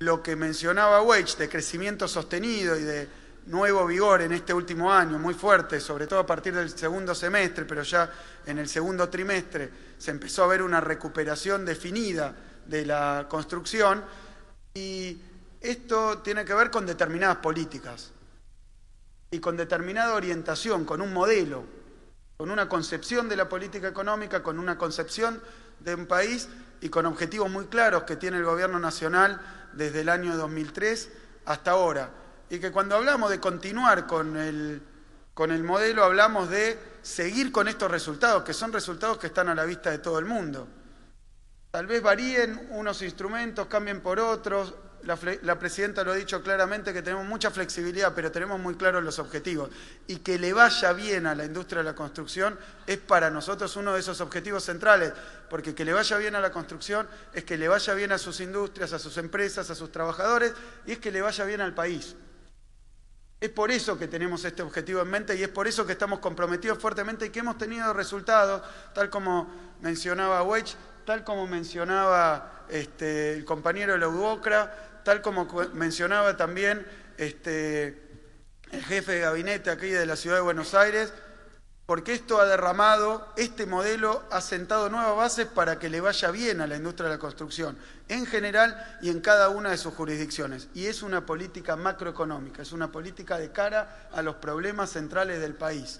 lo que mencionaba Weich de crecimiento sostenido y de nuevo vigor en este último año, muy fuerte, sobre todo a partir del segundo semestre, pero ya en el segundo trimestre se empezó a ver una recuperación definida de la construcción y esto tiene que ver con determinadas políticas y con determinada orientación, con un modelo, con una concepción de la política económica, con una concepción de un país y con objetivos muy claros que tiene el Gobierno Nacional desde el año 2003 hasta ahora. Y que cuando hablamos de continuar con el, con el modelo, hablamos de seguir con estos resultados, que son resultados que están a la vista de todo el mundo. Tal vez varíen unos instrumentos, cambien por otros, la, presidenta lo ha dicho claramente, que tenemos mucha flexibilidad, pero tenemos muy claros los objetivos. Y que le vaya bien a la industria de la construcción es para nosotros uno de esos objetivos centrales, porque que le vaya bien a la construcción es que le vaya bien a sus industrias, a sus empresas, a sus trabajadores, y es que le vaya bien al país. Es por eso que tenemos este objetivo en mente y es por eso que estamos comprometidos fuertemente y que hemos tenido resultados, tal como mencionaba Wedge, tal como mencionaba este, el compañero Laudocra, tal como mencionaba también este, el jefe de gabinete aquí de la Ciudad de Buenos Aires, porque esto ha derramado, este modelo ha sentado nuevas bases para que le vaya bien a la industria de la construcción, en general y en cada una de sus jurisdicciones. Y es una política macroeconómica, es una política de cara a los problemas centrales del país.